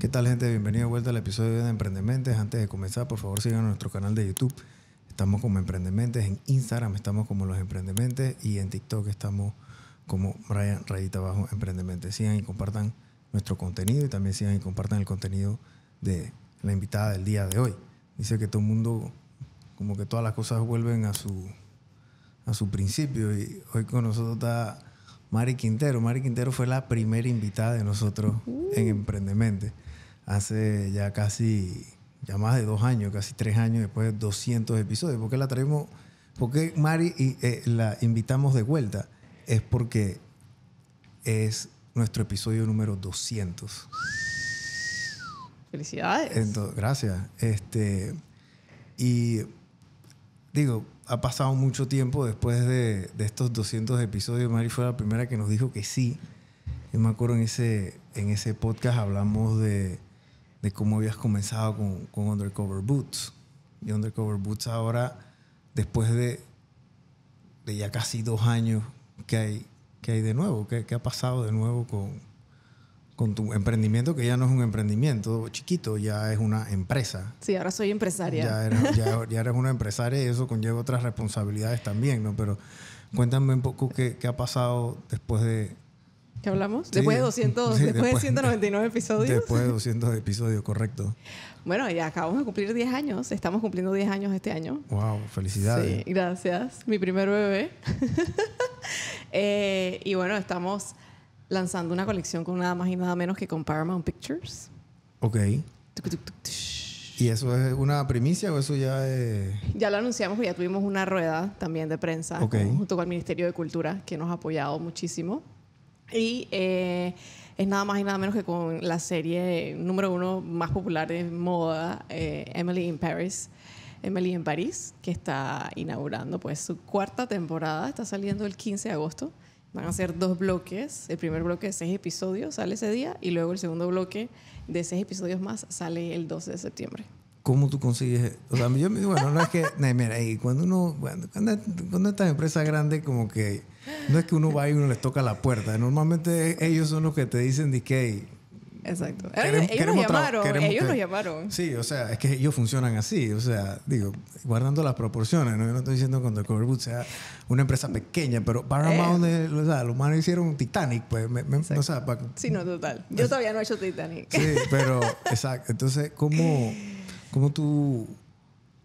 ¿Qué tal gente? Bienvenidos de vuelta al episodio de Emprendementes. Antes de comenzar, por favor sigan nuestro canal de YouTube. Estamos como Emprendementes, en Instagram estamos como Los Emprendementes y en TikTok estamos como Brian Rayita Abajo Emprendementes. Sigan y compartan nuestro contenido y también sigan y compartan el contenido de la invitada del día de hoy. Dice que todo el mundo, como que todas las cosas vuelven a su, a su principio y hoy con nosotros está... Mari Quintero. Mari Quintero fue la primera invitada de nosotros en uh. Emprendementes hace ya casi, ya más de dos años, casi tres años después de 200 episodios. ¿Por qué la traemos? ¿Por qué Mari y, eh, la invitamos de vuelta? Es porque es nuestro episodio número 200. Felicidades. gracias. Este, y digo, ha pasado mucho tiempo después de, de, estos 200 episodios. Mari fue la primera que nos dijo que sí. Yo me acuerdo en ese, en ese podcast hablamos de de cómo habías comenzado con, con Undercover Boots. Y Undercover Boots ahora, después de, de ya casi dos años, ¿qué hay, que hay de nuevo? ¿Qué, ha pasado de nuevo con, con tu emprendimiento, que ya no es un emprendimiento chiquito, ya es una empresa? Sí, ahora soy empresaria. Ya eres, una empresaria y eso conlleva otras responsabilidades también, ¿no? Pero cuéntame un poco qué ha pasado después de, ¿Qué hablamos? después de 200, después, 199 episodios. Después de 200 episodios, correcto. Bueno, ya acabamos de cumplir 10 años. Estamos cumpliendo 10 años este año. ¡Wow! Felicidades. Sí, gracias. Mi primer bebé. Eh, y bueno, estamos lanzando una colección con nada más y nada menos que con Paramount Pictures. Ok. ¿Y eso es una primicia o eso ya es...? Ya lo anunciamos, ya tuvimos una rueda también de prensa junto con el Ministerio de Cultura que nos ha apoyado muchísimo. Y eh, es nada más y nada menos que con la serie número uno más popular de moda, eh, Emily in Paris. Emily en París, que está inaugurando pues su cuarta temporada, está saliendo el 15 de agosto. Van a ser dos bloques. El primer bloque de seis episodios sale ese día y luego el segundo bloque de seis episodios más sale el 12 de septiembre. ¿Cómo tú consigues? O sea, yo me digo, bueno, no es que, mira, y cuando uno, cuando, cuando estas empresas grandes, como que no es que uno va y uno les toca la puerta. Normalmente ellos son los que te dicen, de que, Exacto. ellos nos llamaron. Ellos nos llamaron. Sí, o sea, es que ellos funcionan así. O sea, digo, guardando las proporciones. ¿no? Yo no estoy diciendo cuando Coverboot sea una empresa pequeña, pero Paramount, eh. o sea, los humanos hicieron Titanic. Pues, o sea, sí, no, total. Yo todavía no he hecho Titanic. Sí, pero, exacto. Entonces, ¿cómo...? ¿Cómo tú,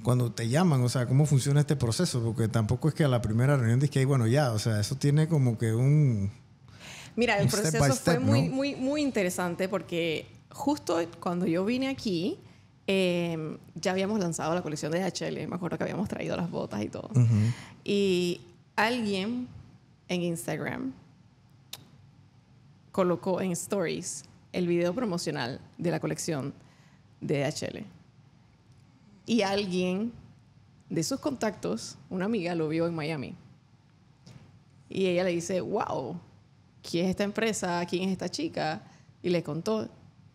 cuando te llaman, o sea, cómo funciona este proceso? Porque tampoco es que a la primera reunión dices que, bueno, ya, o sea, eso tiene como que un... Mira, el proceso fue muy, muy, muy interesante porque justo cuando yo vine aquí, em, ya habíamos lanzado la colección de HL, me acuerdo que habíamos traído las botas y todo. Y alguien en Instagram colocó en stories el video promocional de la colección de HL. Y alguien de sus contactos, una amiga, lo vio en Miami. Y ella le dice, wow, ¿quién es esta empresa? ¿Quién es esta chica? Y le contó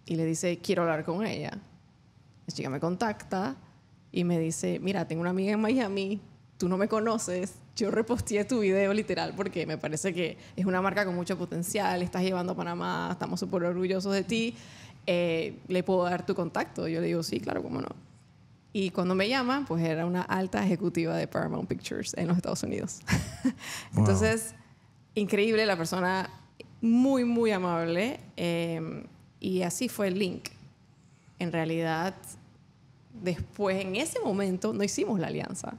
y le dice, quiero hablar con ella. La chica me contacta y me dice, mira, tengo una amiga en Miami, tú no me conoces, yo reposteé tu video literal porque me parece que es una marca con mucho potencial, estás llevando a Panamá, estamos súper orgullosos de ti, eh, le puedo dar tu contacto. Yo le digo, sí, claro, cómo no. Y cuando me llama, pues era una alta ejecutiva de Paramount Pictures en los Estados Unidos. Entonces, increíble, la persona muy, muy amable. Em, y así fue el link. En realidad, después, en ese momento, no hicimos la alianza.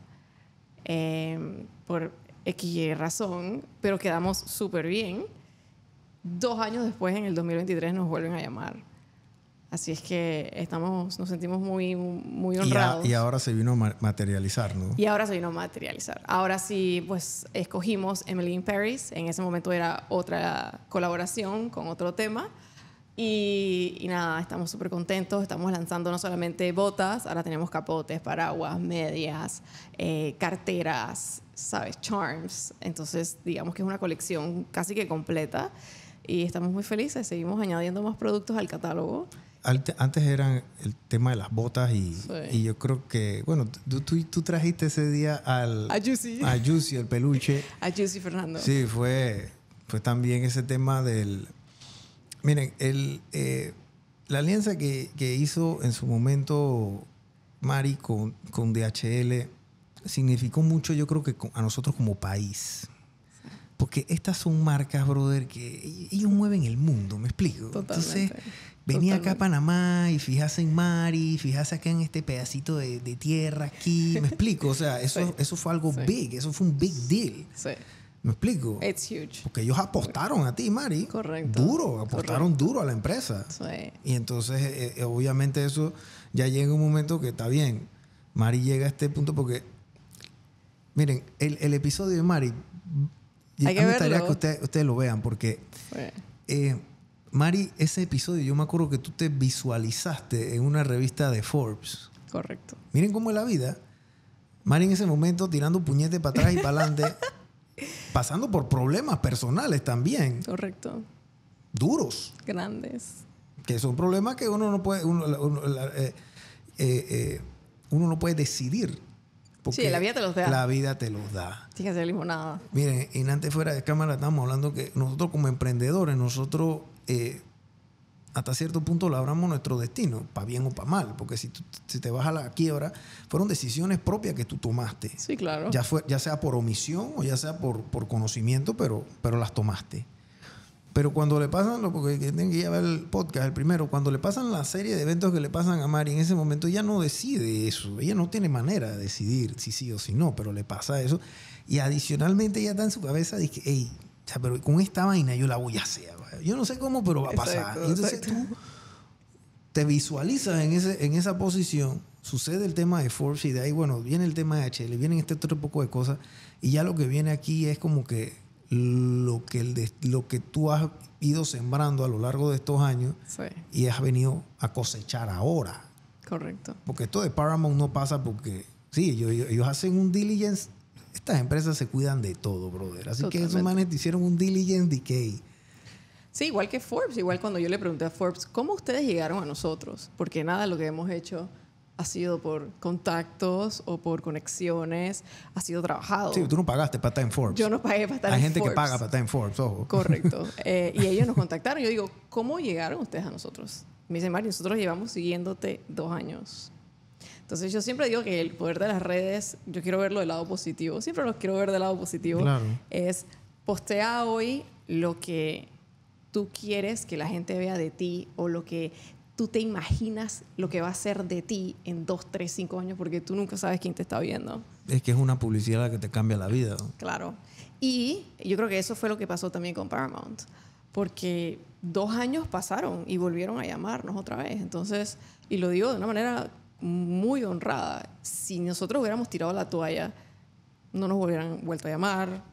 Em, por X razón, pero quedamos súper bien. Dos años después, en el 2023, nos vuelven a llamar Así es que estamos, nos sentimos muy, muy honrados. Y, ahora se vino a materializar, ¿no? Y ahora se vino a materializar. Ahora sí, pues escogimos Emily in Paris. En ese momento era otra colaboración con otro tema. Y, nada, estamos súper contentos. Estamos lanzando no solamente botas, ahora tenemos capotes, paraguas, medias, eh, carteras, ¿sabes? Charms. Entonces, digamos que es una colección casi que completa. Y estamos muy felices. Seguimos añadiendo más productos al catálogo antes eran el tema de las botas y, yo creo que, bueno, tú, trajiste ese día al... A Juicy. A el peluche. A Juicy Fernando. Sí, fue, también ese tema del... Miren, el, eh, la alianza que, hizo en su momento Mari con, con DHL significó mucho, yo creo que a nosotros como país. Porque estas son marcas, brother, que ellos mueven el mundo, ¿me explico? Totalmente. Entonces Venía acá a Panamá y fijase en Mari, fijase acá en este pedacito de, de tierra aquí. ¿Me explico? O sea, eso, eso fue algo big, eso fue un big deal. Sí. ¿Me explico? It's huge. Porque ellos apostaron a ti, Mari. Correcto. Duro, apostaron duro a la empresa. Sí. Y entonces, eh, eh, obviamente, eso ya llega un momento que está bien. Mari llega a este punto porque. Miren, el, el episodio de Mari. Hay que me gustaría que ustedes lo vean porque. Eh, Mari, ese episodio yo me acuerdo que tú te visualizaste en una revista de Forbes. Correcto. Miren cómo es la vida. Mari en ese momento tirando puñete para atrás y para adelante, pasando por problemas personales también. Correcto. Duros. Grandes. Que son problemas que uno no puede, uno, eh, eh, eh, no puede decidir. sí, la vida te los da. La vida te los da. Tienes limonada. Miren, y antes fuera de cámara estamos hablando que nosotros como emprendedores, nosotros eh, hasta cierto punto labramos nuestro destino, para bien o para mal, porque si, te vas a la quiebra, fueron decisiones propias que tú tomaste. Sí, claro. Ya, fue, ya sea por omisión o ya sea por, por conocimiento, pero, pero las tomaste. Pero cuando le pasan, porque tienen que ver el podcast, el primero, cuando le pasan la serie de eventos que le pasan a Mari en ese momento, ella no decide eso, ella no tiene manera de decidir si sí o si no, pero le pasa eso. Y adicionalmente ella está en su cabeza, dice, hey, pero con esta vaina yo la voy a hacer. Yo no sé cómo, pero va a pasar. Entonces tú te visualizas en, ese, en esa posición, sucede el tema de force y de ahí, bueno, viene el tema de HL, vienen este otro poco de cosas y ya lo que viene aquí es como que lo que, el lo que tú has ido sembrando a lo largo de estos años y has venido a cosechar ahora. Correcto. Porque esto de Paramount no pasa porque, sí, ellos, ellos hacen un diligence estas empresas se cuidan de todo, brother. Así que esos manes te hicieron un diligent decay. Sí, igual que Forbes, igual cuando yo le pregunté a Forbes, ¿cómo ustedes llegaron a nosotros? Porque nada, lo que hemos hecho ha sido por contactos o por conexiones, ha sido trabajado. Sí, tú no pagaste para estar en Forbes. Yo no pagué para estar en Forbes. Hay gente que paga para estar en Forbes, ojo. Correcto. Eh, y ellos nos contactaron. Yo digo, ¿cómo llegaron ustedes a nosotros? Me dice, Mario, nosotros llevamos siguiéndote dos años. Entonces yo siempre digo que el poder de las redes, yo quiero verlo del lado positivo, siempre los quiero ver del lado positivo, es postea hoy lo que tú quieres que la gente vea de ti o lo que tú te imaginas lo que va a ser de ti en dos, tres, cinco años, porque tú nunca sabes quién te está viendo. Es que es una publicidad la que te cambia la vida. Claro. Y yo creo que eso fue lo que pasó también con Paramount, porque dos años pasaron y volvieron a llamarnos otra vez. Entonces, y lo digo de una manera muy honrada. Si nosotros hubiéramos tirado la toalla, no nos hubieran vuelto a llamar.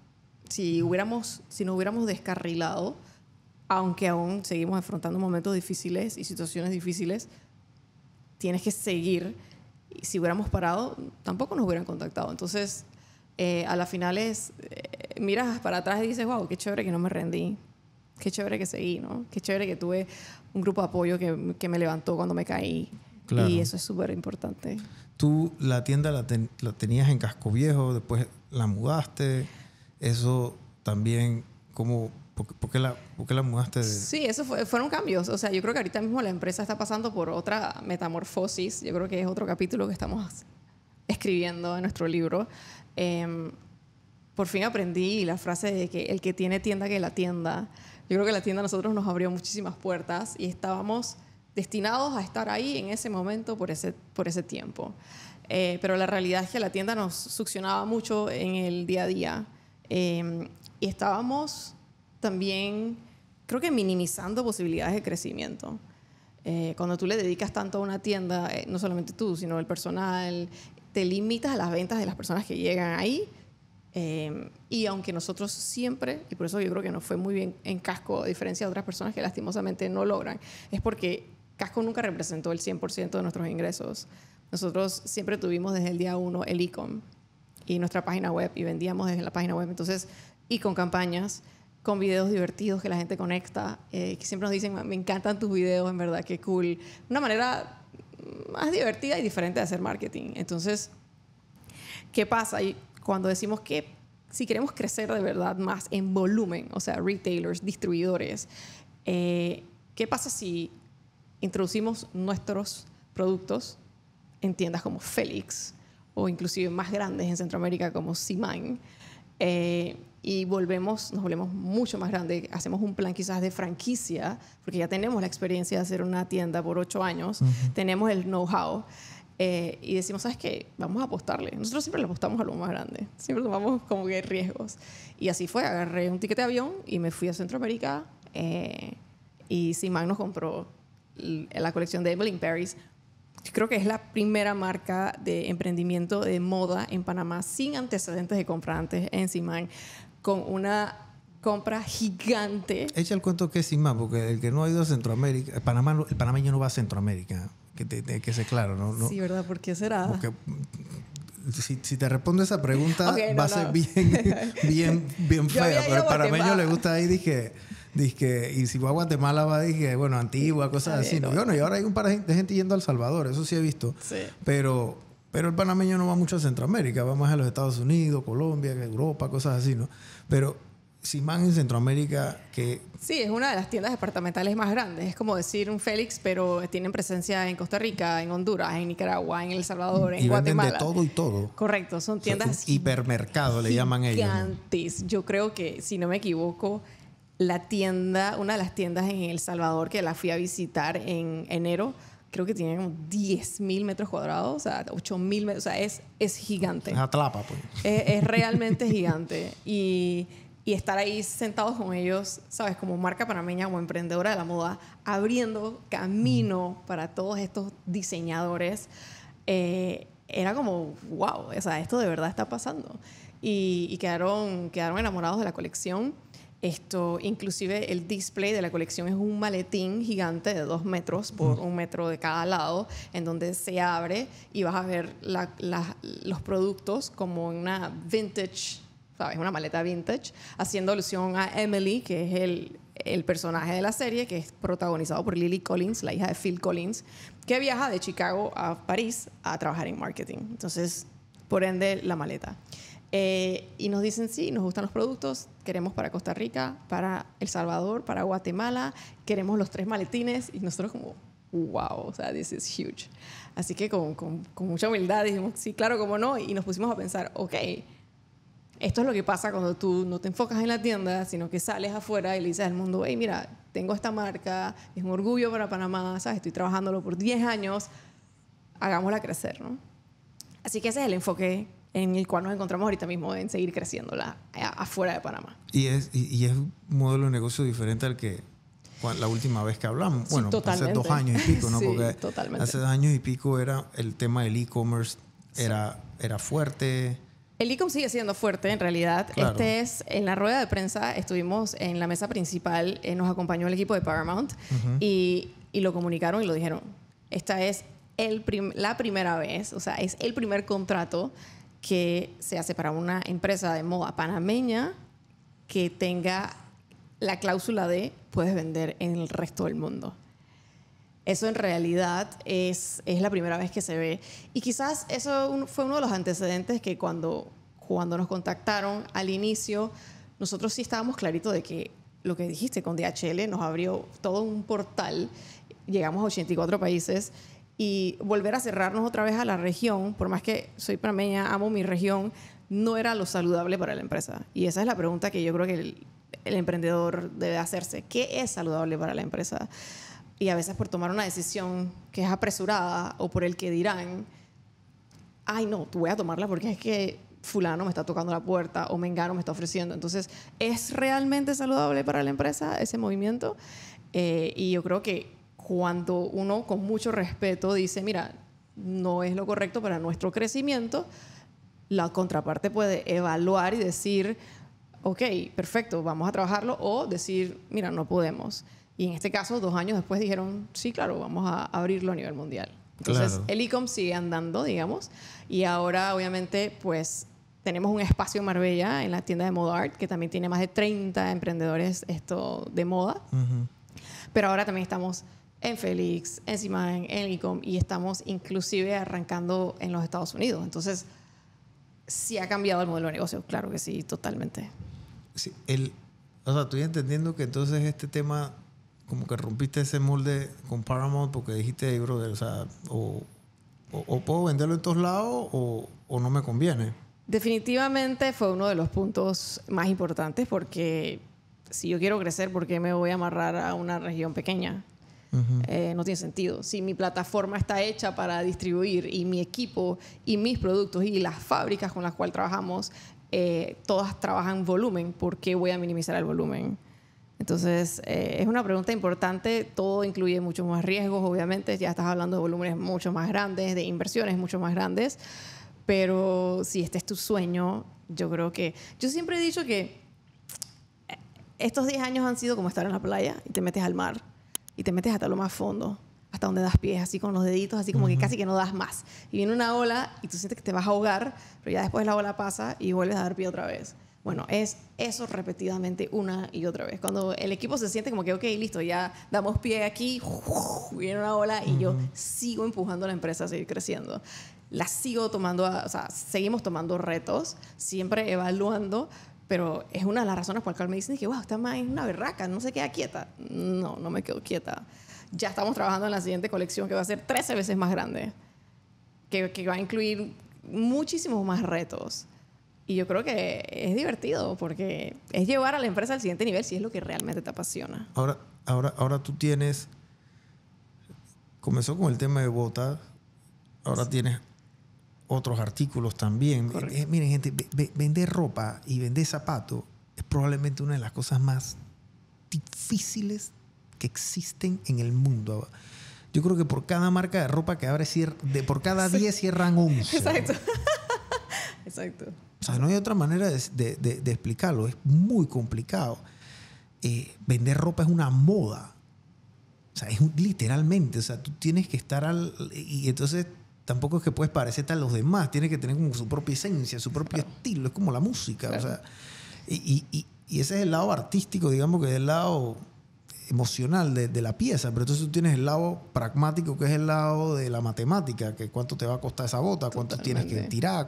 Si, hubiéramos, si nos hubiéramos descarrilado, aunque aún seguimos afrontando momentos difíciles y situaciones difíciles, tienes que seguir. Y si hubiéramos parado, tampoco nos hubieran contactado. Entonces, eh, a la final es, eh, miras para atrás y dices, wow, qué chévere que no me rendí, qué chévere que seguí, ¿no? Qué chévere que tuve un grupo de apoyo que me levantó cuando me caí. Y eso es súper importante. Tú la tienda la, tenías en Casco Viejo, después la mudaste. Eso también, ¿cómo, por, qué, la, por la mudaste? Sí, eso fueron cambios. O sea, yo creo que ahorita mismo la empresa está pasando por otra metamorfosis. Yo creo que es otro capítulo que estamos escribiendo en nuestro libro. Em, por fin aprendí la frase de que el que tiene tienda, que la tienda. Yo creo que la tienda a nosotros nos abrió muchísimas puertas y estábamos destinados a estar ahí en ese momento por ese, por ese tiempo. Eh, pero la realidad es que la tienda nos succionaba mucho en el día a día em, y estábamos también, creo que minimizando posibilidades de crecimiento. Eh, cuando tú le dedicas tanto a una tienda, eh, no solamente tú, sino el personal, te limitas a las ventas de las personas que llegan ahí. Em, y aunque nosotros siempre, y por eso yo creo que nos fue muy bien en casco, a diferencia de otras personas que lastimosamente no logran, es porque Casco nunca representó el 100% de nuestros ingresos. Nosotros siempre tuvimos desde el día uno el e y nuestra página web y vendíamos desde la página web. Entonces, y con campañas, con videos divertidos que la gente conecta, eh, que siempre nos dicen, me encantan tus videos, en verdad, qué cool. Una manera más divertida y diferente de hacer marketing. Entonces, ¿qué pasa? Y cuando decimos que si queremos crecer de verdad más en volumen, o sea, retailers, distribuidores, eh, ¿qué pasa si introducimos nuestros productos en tiendas como Félix o inclusive más grandes en Centroamérica como Simain. Eh, y volvemos, nos volvemos mucho más grandes. Hacemos un plan quizás de franquicia, porque ya tenemos la experiencia de hacer una tienda por ocho años, tenemos el know-how. Eh, y decimos, ¿sabes qué? Vamos a apostarle. Nosotros siempre le apostamos a lo más grande, siempre tomamos como que riesgos. Y así fue, agarré un ticket de avión y me fui a Centroamérica eh, y Simán nos compró la colección de Evelyn in creo que es la primera marca de emprendimiento de moda en Panamá sin antecedentes de compra antes en Simán, con una compra gigante. Echa el cuento que es Simán, porque el que no ha ido a Centroamérica, el, Panamá, el panameño no va a Centroamérica, que, te, que sea claro, ¿no? Sí, ¿verdad? ¿Por qué será? Porque, mm, si, si, te respondo esa pregunta va a ser bien, bien, bien fea. Pero el panameño le gusta ahí, dije, y si va a Guatemala va, dije, bueno, Antigua, cosas así. ¿no? Bueno, y ahora hay un par de gente yendo a Salvador, eso sí he visto. Pero, pero el panameño no va mucho a Centroamérica, va más a los Estados Unidos, Colombia, Europa, cosas así, ¿no? Pero más en Centroamérica que... Sí, es una de las tiendas departamentales más grandes. Es como decir un Félix, pero tienen presencia en Costa Rica, en Honduras, en Nicaragua, en El Salvador, en Guatemala. todo y todo. Correcto, son tiendas... hipermercado le llaman ellos. Yo creo que, si no me equivoco, la tienda, una de las tiendas en El Salvador que la fui a visitar en enero, creo que tiene como 10 mil metros cuadrados, o sea, 8.000 mil metros, o sea, es, es gigante. Es atlapa, pues. Es, realmente gigante. Y, estar ahí sentados con ellos, ¿sabes? Como marca panameña, como emprendedora de la moda, abriendo camino mm. para todos estos diseñadores, eh, era como, wow, o sea, esto de verdad está pasando. Y, quedaron, quedaron enamorados de la colección esto, inclusive el display de la colección es un maletín gigante de dos metros por mm. un metro de cada lado, en donde se abre y vas a ver los productos como una vintage, ¿sabes? Una maleta vintage, haciendo alusión a Emily, que es el personaje de la serie, que es protagonizado por Lily Collins, la hija de Phil Collins, que viaja de Chicago a París a trabajar en marketing. Entonces, por ende, la maleta. Eh, y nos dicen, sí, nos gustan los productos, queremos para Costa Rica, para El Salvador, para Guatemala, queremos los tres maletines. Y nosotros como, wow, o sea, this is huge. Así que con, con, con mucha humildad dijimos, sí, claro, cómo no. Y nos pusimos a pensar, ok, esto es lo que pasa cuando tú no te enfocas en la tienda, sino que sales afuera y le dices al mundo, hey, mira, tengo esta marca, es un orgullo para Panamá, ¿sabes? estoy trabajándolo por 10 años, hagámosla crecer, ¿no? Así que ese es el enfoque en el cual nos encontramos ahorita mismo en seguir creciéndola eh, afuera de Panamá. Y es, y, es un modelo de negocio diferente al que la última vez que hablamos. Bueno, hace dos años y pico, ¿no? Porque totalmente. hace dos años y pico era el tema del e-commerce, era, era fuerte. El e commerce sigue siendo fuerte, en realidad. Este es, en la rueda de prensa estuvimos en la mesa principal, eh, nos acompañó el equipo de Paramount y, y, lo comunicaron y lo dijeron. Esta es el la primera vez, o sea, es el primer contrato que se hace para una empresa de moda panameña que tenga la cláusula de puedes vender en el resto del mundo. Eso en realidad es, es la primera vez que se ve. Y quizás eso fue uno de los antecedentes que cuando, cuando nos contactaron al inicio, nosotros sí estábamos claritos de que lo que dijiste con DHL nos abrió todo un portal, llegamos a 84 países y volver a cerrarnos otra vez a la región, por más que soy panameña, amo mi región, no era lo saludable para la empresa. Y esa es la pregunta que yo creo que el, emprendedor debe hacerse. ¿Qué es saludable para la empresa? Y a veces por tomar una decisión que es apresurada o por el que dirán, ay no, tú voy a tomarla porque es que fulano me está tocando la puerta o mengano me está ofreciendo. Entonces, ¿es realmente saludable para la empresa ese movimiento? Eh, y yo creo que cuando uno con mucho respeto dice, mira, no es lo correcto para nuestro crecimiento, la contraparte puede evaluar y decir, ok, perfecto, vamos a trabajarlo, o decir, mira, no podemos. Y en este caso, dos años después dijeron, sí, claro, vamos a abrirlo a nivel mundial. Entonces, el e ICOM sigue andando, digamos, y ahora obviamente, pues tenemos un espacio en Marbella en la tienda de Moda Art, que también tiene más de 30 emprendedores esto de moda. Pero ahora también estamos en Félix, en Simán, en Ecom y estamos inclusive arrancando en los Estados Unidos. Entonces, sí ha cambiado el modelo de negocio, claro que sí, totalmente. el, o sea, estoy entendiendo que entonces este tema, como que rompiste ese molde con Paramount porque dijiste, hey, brother, o sea, o, puedo venderlo en todos lados o, o no me conviene. Definitivamente fue uno de los puntos más importantes porque si yo quiero crecer, ¿por qué me voy a amarrar a una región pequeña? Eh, no tiene sentido. Si mi plataforma está hecha para distribuir y mi equipo y mis productos y las fábricas con las cuales trabajamos, eh, todas trabajan volumen, ¿por qué voy a minimizar el volumen? Entonces, eh, es una pregunta importante. Todo incluye muchos más riesgos, obviamente. Ya estás hablando de volúmenes mucho más grandes, de inversiones mucho más grandes. Pero si este es tu sueño, yo creo que. Yo siempre he dicho que estos 10 años han sido como estar en la playa y te metes al mar y te metes hasta lo más fondo, hasta donde das pies, así con los deditos, así como que casi que no das más. Y viene una ola y tú sientes que te vas a ahogar, pero ya después la ola pasa y vuelves a dar pie otra vez. Bueno, es eso repetidamente una y otra vez. Cuando el equipo se siente como que, ok, listo, ya damos pie aquí, viene una ola y yo sigo empujando a la empresa a seguir creciendo. La sigo tomando, o sea, seguimos tomando retos, siempre evaluando, pero es una de las razones por las cuales me dicen que, wow, esta más es una berraca, no se queda quieta. No, no me quedo quieta. Ya estamos trabajando en la siguiente colección que va a ser 13 veces más grande, que, va a incluir muchísimos más retos. Y yo creo que es divertido porque es llevar a la empresa al siguiente nivel si es lo que realmente te apasiona. Ahora, ahora, ahora tú tienes. Comenzó con el tema de botas, ahora tienes otros artículos también. Eh, eh, miren, gente, vender ropa y vender zapatos es probablemente una de las cosas más difíciles que existen en el mundo. Yo creo que por cada marca de ropa que abre, de, por cada 10 cierran 11. Exacto. O sea, no hay otra manera de, explicarlo. Es muy complicado. Eh, vender ropa es una moda. O sea, es literalmente. O sea, tú tienes que estar al. Y entonces tampoco es que puedes parecerte a los demás, tienes que tener como su propia esencia, su propio estilo, es como la música. O sea, y, ese es el lado artístico, digamos que es el lado emocional de, la pieza, pero entonces tú tienes el lado pragmático, que es el lado de la matemática, que cuánto te va a costar esa bota, cuánto tienes que tirar,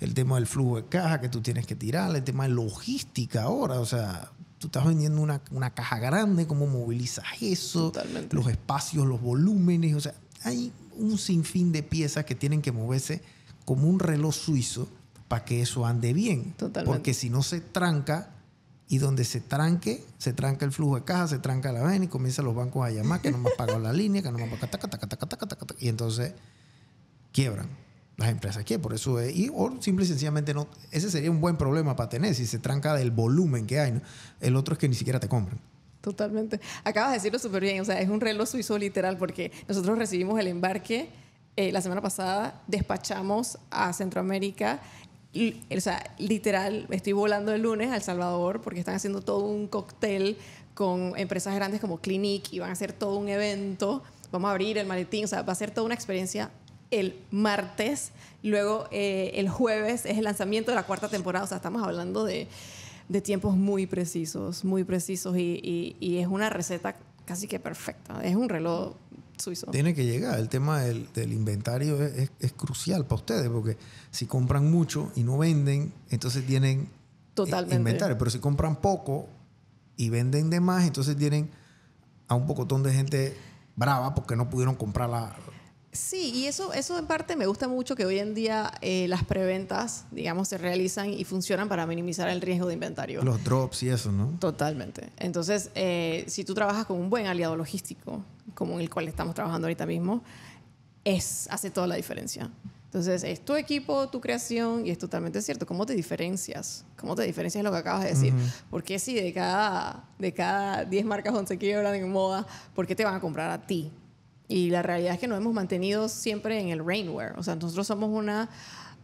el tema del flujo de caja que tú tienes que tirar, el tema de logística ahora, o sea, tú estás vendiendo una, caja grande, cómo movilizas eso, los espacios, los volúmenes, o sea, hay un sinfín de piezas que tienen que moverse como un reloj suizo para que eso ande bien. Porque si no se tranca, y donde se tranque, se tranca el flujo de caja, se tranca la vena y comienzan los bancos a llamar que no me han la línea, que no me han pagado, taca, taca, taca, y entonces quiebran las empresas que por eso y o simple y sencillamente no, ese sería un buen problema para tener si se tranca del volumen que hay, ¿no? el otro es que ni siquiera te compran. Totalmente. Acabas de decirlo súper bien, o sea, es un reloj suizo literal porque nosotros recibimos el embarque eh, la semana pasada, despachamos a Centroamérica y, o sea, literal, estoy volando el lunes a El Salvador porque están haciendo todo un cóctel con empresas grandes como Clinique y van a hacer todo un evento. Vamos a abrir el maletín, o sea, va a ser toda una experiencia el martes. Luego, eh, el jueves es el lanzamiento de la cuarta temporada, o sea, estamos hablando de de tiempos muy precisos, muy precisos y, es una receta casi que perfecta. Es un reloj suizo. Tiene que llegar. El tema del, inventario es, crucial para ustedes porque si compran mucho y no venden, entonces tienen eh, inventario. Pero si compran poco y venden de más, entonces tienen a un pocotón de gente brava porque no pudieron comprar la, Sí, y eso, eso en parte me gusta mucho que hoy en día eh, las preventas, digamos, se realizan y funcionan para minimizar el riesgo de inventario. Los drops y eso, ¿no? Totalmente. Entonces, eh, si tú trabajas con un buen aliado logístico, como el cual estamos trabajando ahorita mismo, es, hace toda la diferencia. Entonces, es tu equipo, tu creación, y es totalmente cierto. ¿Cómo te diferencias? ¿Cómo te diferencias lo que acabas de decir? Porque si de cada, de cada 10 marcas 11 quiebran en moda, ¿por qué te van a comprar a ti? Y la realidad es que nos hemos mantenido siempre en el rainwear. O sea, nosotros somos una,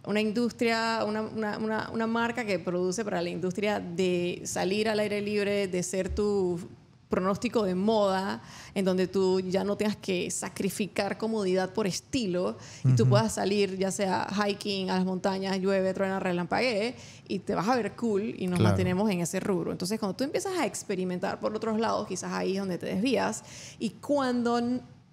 una industria, una, una, una, marca que produce para la industria de salir al aire libre, de ser tu, pronóstico de moda en donde tú ya no tengas que sacrificar comodidad por estilo y tú puedas salir ya sea hiking a las montañas, llueve, truena, relampaguee y te vas a ver cool y nos mantenemos en ese rubro. Entonces, cuando tú empiezas a experimentar por otros lados, quizás ahí es donde te desvías y cuando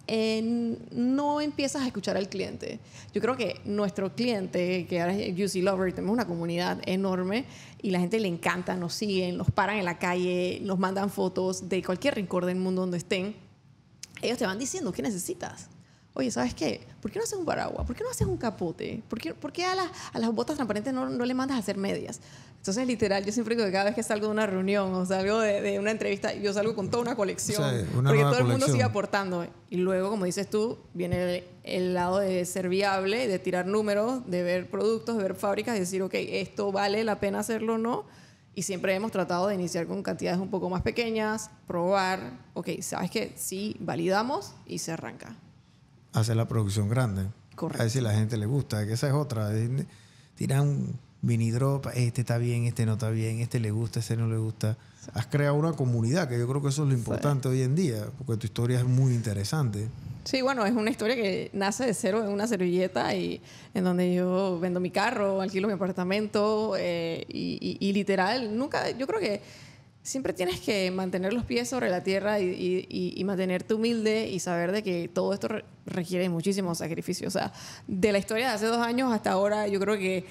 no empiezas a escuchar al cliente. Yo creo que nuestro cliente, que ahora es UC Lover, tenemos una comunidad enorme y la gente le encanta, nos siguen, nos paran en la calle, nos mandan fotos de cualquier rincón del mundo donde estén. Ellos te van diciendo qué necesitas oye, ¿sabes qué? ¿Por qué no haces un paraguas? ¿Por qué no haces un capote? ¿Por qué, a, las, botas transparentes no, le mandas a hacer medias? Entonces, literal, yo siempre digo que cada vez que salgo de una reunión o salgo de, una entrevista, yo salgo con toda una colección. porque todo el mundo sigue aportando. Y luego, como dices tú, viene el, el, lado de ser viable, de tirar números, de ver productos, de ver fábricas, de decir, ok, esto vale la pena hacerlo o no. Y siempre hemos tratado de iniciar con cantidades un poco más pequeñas, probar, ok, ¿sabes qué? Sí, validamos y se arranca hacer la producción grande. Correcto. A ver si la gente le gusta, que esa es otra. Tiran un mini drop, este está bien, este no está bien, este le gusta, este no le gusta. Has creado una comunidad, que yo creo que eso es lo importante hoy en día, porque tu historia es muy interesante. Sí, bueno, es una historia que nace de cero en una servilleta y en donde yo vendo mi carro, alquilo mi apartamento eh, y, y literal, nunca, yo creo que siempre tienes que mantener los pies sobre la tierra y, mantenerte humilde y saber de que todo esto requiere muchísimo sacrificio. O sea, de la historia de hace dos años hasta ahora, yo creo que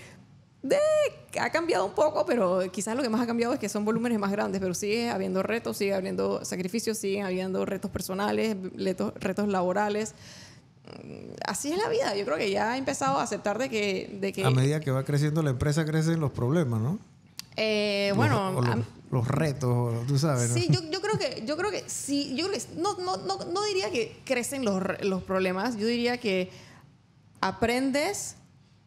ha cambiado un poco, pero quizás lo que más ha cambiado es que son volúmenes más grandes, pero sigue habiendo retos, sigue habiendo sacrificios, siguen habiendo retos personales, retos, laborales. Mm, así es la vida. Yo creo que ya ha empezado a aceptar de que, A medida que va creciendo la empresa, crecen los problemas, ¿no? Eh, bueno, los retos, tú sabes. ¿no? Sí, yo, creo que, yo creo que sí, yo no, diría que crecen los, problemas, yo diría que aprendes,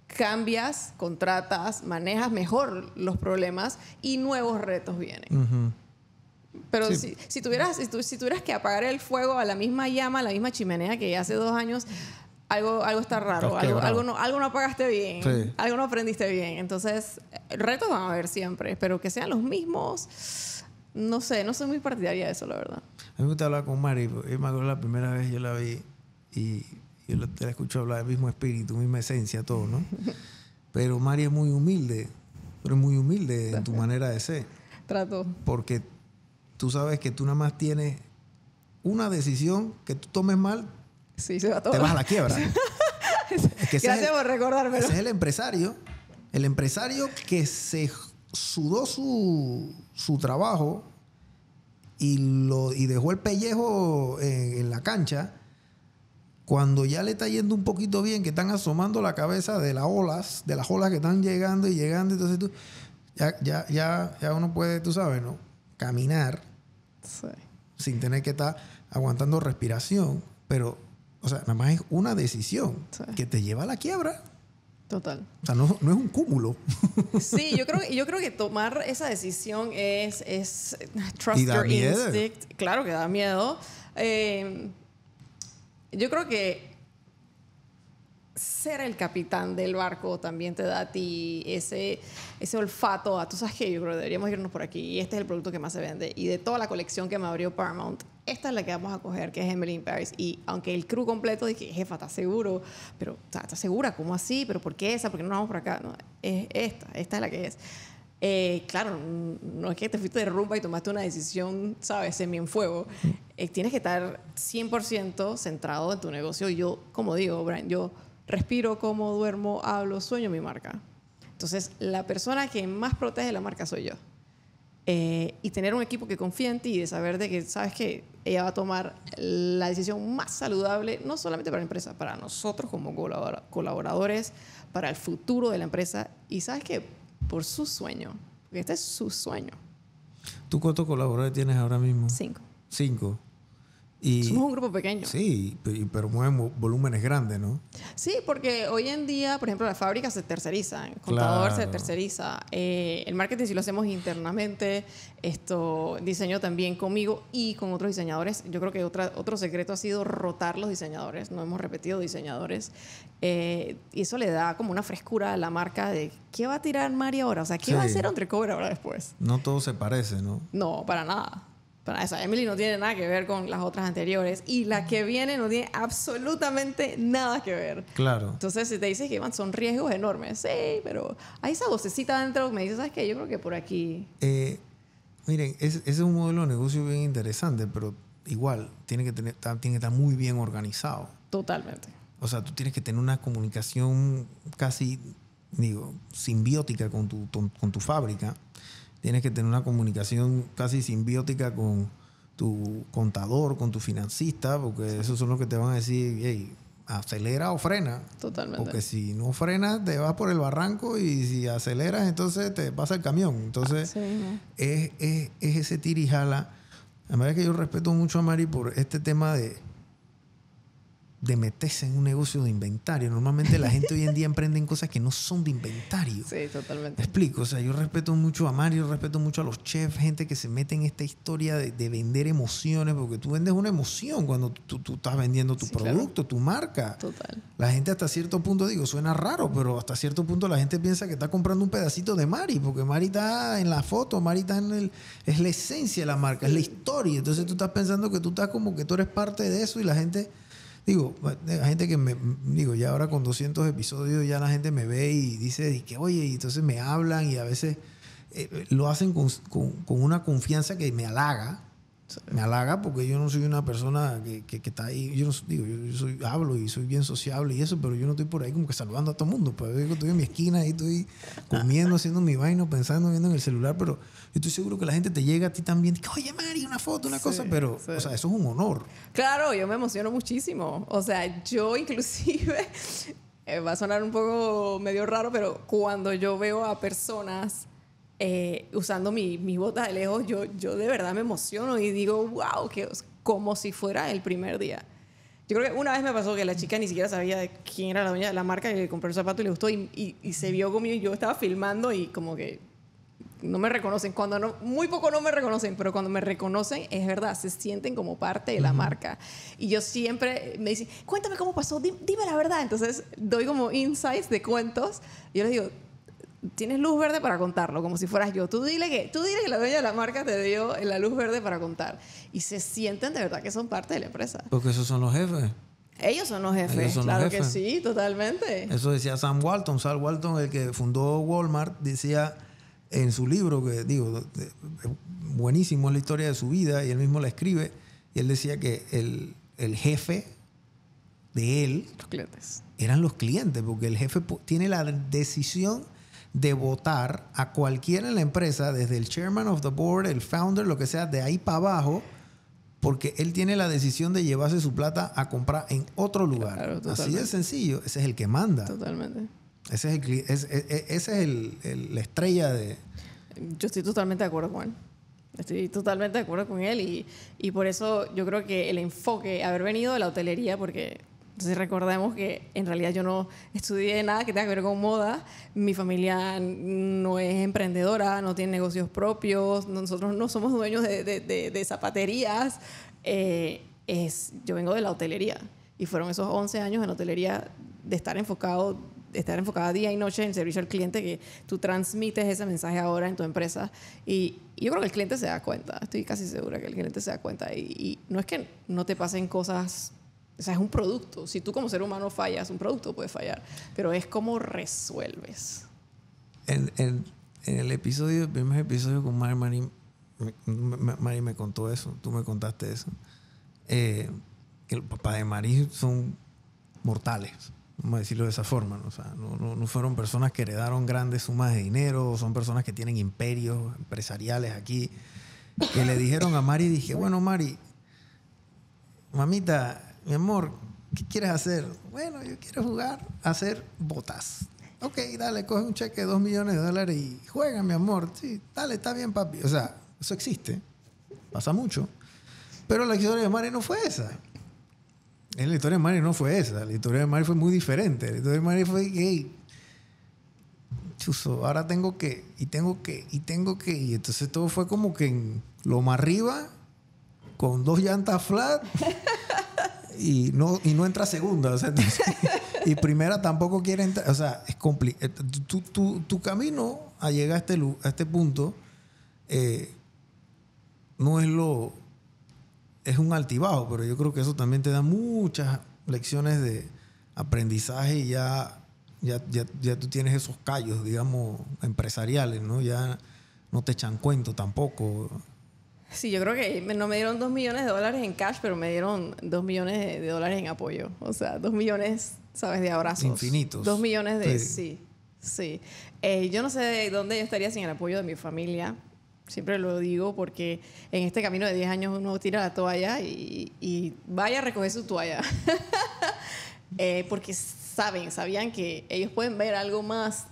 cambias, contratas, manejas mejor los problemas y nuevos retos vienen. Pero si, si, tuvieras, si, tuvieras que apagar el fuego a la misma llama, a la misma chimenea que hace dos años algo, algo está raro, algo, algo, no, apagaste bien, algo no aprendiste bien. Entonces, retos van a haber siempre, pero que sean los mismos, no sé, no soy muy partidaria de eso, la verdad. A mí me gusta hablar con Mari, es me la primera vez yo la vi y yo la, la escucho hablar del mismo espíritu, misma esencia, todo, ¿no? pero Mari es muy humilde, pero es muy humilde en tu manera de ser. Trato. Porque tú sabes que tú nada más tienes una decisión que tú tomes mal, se va Te vas a la quiebra. Gracias el, por recordármelo. es el empresario. El empresario que se sudó su, su trabajo y, lo, y dejó el pellejo en, la cancha. Cuando ya le está yendo un poquito bien, que están asomando la cabeza de las olas, de las olas que están llegando y llegando, entonces tú, ya, ya, ya, ya uno puede, tú sabes, ¿no? Caminar sin tener que estar aguantando respiración, pero o sea, nada más es una decisión que te lleva a la quiebra. Total. O sea, no, es un cúmulo. Sí, yo creo, yo creo que tomar esa decisión es, es trust your instinct. Claro que da miedo. Eh, yo creo que ser el capitán del barco también te da a ti ese, ese olfato a, tú sabes que yo creo que deberíamos irnos por aquí este es el producto que más se vende. Y de toda la colección que me abrió Paramount, esta es la que vamos a coger, que es Emily Paris. Y aunque el crew completo dije, jefa, ¿estás seguro? Pero, ¿estás segura? ¿Cómo así? ¿Pero por qué esa? ¿Por qué no vamos por acá? No, es esta, esta es la que es. Eh, claro, no es que te fuiste de rumba y tomaste una decisión, ¿sabes?, en mi fuego. Eh, tienes que estar 100% centrado en tu negocio. Yo, como digo, Brian, yo respiro, como duermo, hablo, sueño mi marca. Entonces, la persona que más protege la marca soy yo. Eh, y tener un equipo que confía en ti y de saber de que, sabes que ella va a tomar la decisión más saludable, no solamente para la empresa, para nosotros como colaboradores, para el futuro de la empresa y sabes que por su sueño, este es su sueño. ¿Tú cuántos colaboradores tienes ahora mismo? Cinco. Cinco. Somos un grupo pequeño. Sí, pero movemos volúmenes grandes, ¿no? Sí, porque hoy en día, por ejemplo, las fábricas se tercerizan, el contador se terceriza, eh, el marketing si lo hacemos internamente, esto diseño también conmigo y con otros diseñadores. Yo creo que otra, otro secreto ha sido rotar los diseñadores, no hemos repetido diseñadores, eh, y eso le da como una frescura a la marca de qué va a tirar Mari ahora, o sea, qué va a hacer Cobra ahora después. No todo se parece, ¿no? No, para nada esa Emily no tiene nada que ver con las otras anteriores y la que viene no tiene absolutamente nada que ver. Claro. Entonces, si te dices que van son riesgos enormes, sí, pero hay esa vocecita dentro que me dice, ¿sabes qué? Yo creo que por aquí... Eh, miren, ese es un modelo de negocio bien interesante, pero igual tiene que, tener, tiene que estar muy bien organizado. Totalmente. O sea, tú tienes que tener una comunicación casi, digo, simbiótica con con tu fábrica tienes que tener una comunicación casi simbiótica con tu contador, con tu financista, porque esos son los que te van a decir, hey, acelera o frena. Totalmente. Porque si no frenas, te vas por el barranco y si aceleras, entonces te pasa el camión. Entonces, es, es, es, ese tirijala. La verdad es que yo respeto mucho a Mari por este tema de de meterse en un negocio de inventario. Normalmente la gente hoy en día emprende en cosas que no son de inventario. Sí, totalmente. Te explico, o sea, yo respeto mucho a Mario, respeto mucho a los chefs, gente que se mete en esta historia de, vender emociones, porque tú vendes una emoción cuando tú, estás vendiendo tu producto, tu marca. Total. La gente hasta cierto punto, digo, suena raro, pero hasta cierto punto la gente piensa que está comprando un pedacito de Mari, porque Mari está en la foto, Mari está en el... Es la esencia de la marca, es la historia. Entonces tú estás pensando que tú estás como que tú eres parte de eso y la gente digo, la pues, gente que me, digo, ya ahora con 200 episodios ya la gente me ve y dice, y que oye, y entonces me hablan y a veces eh, lo hacen con, con, una confianza que me halaga, me halaga porque yo no soy una persona que, está ahí. Yo no digo, yo, soy, hablo y soy bien sociable y eso, pero yo no estoy por ahí como que saludando a todo el mundo. Pues yo estoy en mi esquina y estoy comiendo, haciendo mi vaino, pensando, viendo en el celular, pero yo estoy seguro que la gente te llega a ti también. Oye, Mari, una foto, una cosa, pero, o sea, eso es un honor. Claro, yo me emociono muchísimo. O sea, yo inclusive. Eh, va a sonar un poco medio raro, pero cuando yo veo a personas eh, usando mi, mi, bota de lejos, yo, yo de verdad me emociono y digo, wow, que, como si fuera el primer día. Yo creo que una vez me pasó que la chica ni siquiera sabía de quién era la dueña de la marca que compró el zapato y le gustó y, se vio conmigo y yo estaba filmando y como que no me reconocen. Cuando no, muy poco no me reconocen, pero cuando me reconocen, es verdad, se sienten como parte de la marca. Y yo siempre me dicen, cuéntame cómo pasó, dime, la verdad. Entonces doy como insights de cuentos. yo les digo, tienes luz verde para contarlo, como si fueras yo. Tú dile que, tú dile que la dueña de la marca te dio la luz verde para contar. Y se sienten de verdad que son parte de la empresa. Porque esos son los jefes. Ellos son los jefes, claro que sí, totalmente. Eso decía Sam Walton. Sam Walton, el que fundó Walmart, decía en su libro, que digo, buenísimo, es la historia de su vida, y él mismo la escribe, y él decía que el, el jefe de él... Los clientes. Eran los clientes, porque el jefe tiene la decisión de votar a cualquiera en la empresa, desde el chairman of the board, el founder, lo que sea, de ahí para abajo, porque él tiene la decisión de llevarse su plata a comprar en otro lugar. Así de sencillo, ese es el que manda. Totalmente. Ese es, la estrella de... Yo estoy totalmente de acuerdo con él. Estoy totalmente de acuerdo con él y, y por eso yo creo que el enfoque, haber venido de la hotelería, porque entonces recordemos que en realidad yo no estudié nada que tenga que ver con moda, mi familia no es emprendedora, no tiene negocios propios, nosotros no somos dueños de, zapaterías, eh, es, yo vengo de la hotelería y fueron esos 11 años en hotelería de estar enfocado de estar enfocada día y noche en servicio al cliente, que tú transmites ese mensaje ahora en tu empresa. Y, yo creo que el cliente se da cuenta, estoy casi segura que el cliente se da cuenta. Y, y no es que no te pasen cosas o sea, es un producto. Si tú como ser humano fallas, un producto puede fallar. Pero es cómo resuelves. En, el episodio, el primer episodio con Mari, Mari, me contó eso. Tú me contaste eso. Eh, que los papás de Mari son mortales. Vamos a decirlo de esa forma. ¿no? O sea, no, no, fueron personas que heredaron grandes sumas de dinero. Son personas que tienen imperios empresariales aquí. Que le dijeron a Mari, dije, bueno, Mari, mamita, mi amor, ¿qué quieres hacer? Bueno, yo quiero jugar, hacer botas. Ok, dale, coge un cheque de 2 millones de dólares y juega, mi amor. Sí, dale, está bien, papi. O sea, eso existe, pasa mucho. Pero la historia de Mari no fue esa. La historia de Mari no fue esa. La historia de Mari fue muy diferente. La historia de Mari fue, gay. Chuso, ahora tengo que, y tengo que, y tengo que. Y entonces todo fue como que en lo más Arriba, con dos llantas flat. y no, y no entra segunda. y primera tampoco quiere entrar. O sea, es complicado. Eh, tu, camino a llegar a este, a este punto eh, no es lo. Es un altibajo, pero yo creo que eso también te da muchas lecciones de aprendizaje y ya, ya, ya tú tienes esos callos, digamos, empresariales, ¿no? Ya no te echan cuento tampoco. Sí, yo creo que no me dieron dos millones de dólares en cash, pero me dieron dos millones de, dólares en apoyo. O sea, dos millones, ¿sabes? De abrazos. Infinitos. Dos millones de... Sí, sí. Eh, yo no sé dónde yo estaría sin el apoyo de mi familia. Siempre lo digo porque en este camino de 10 años uno tira la toalla y, vaya a recoger su toalla. Eh, porque saben, sabían que ellos pueden ver algo más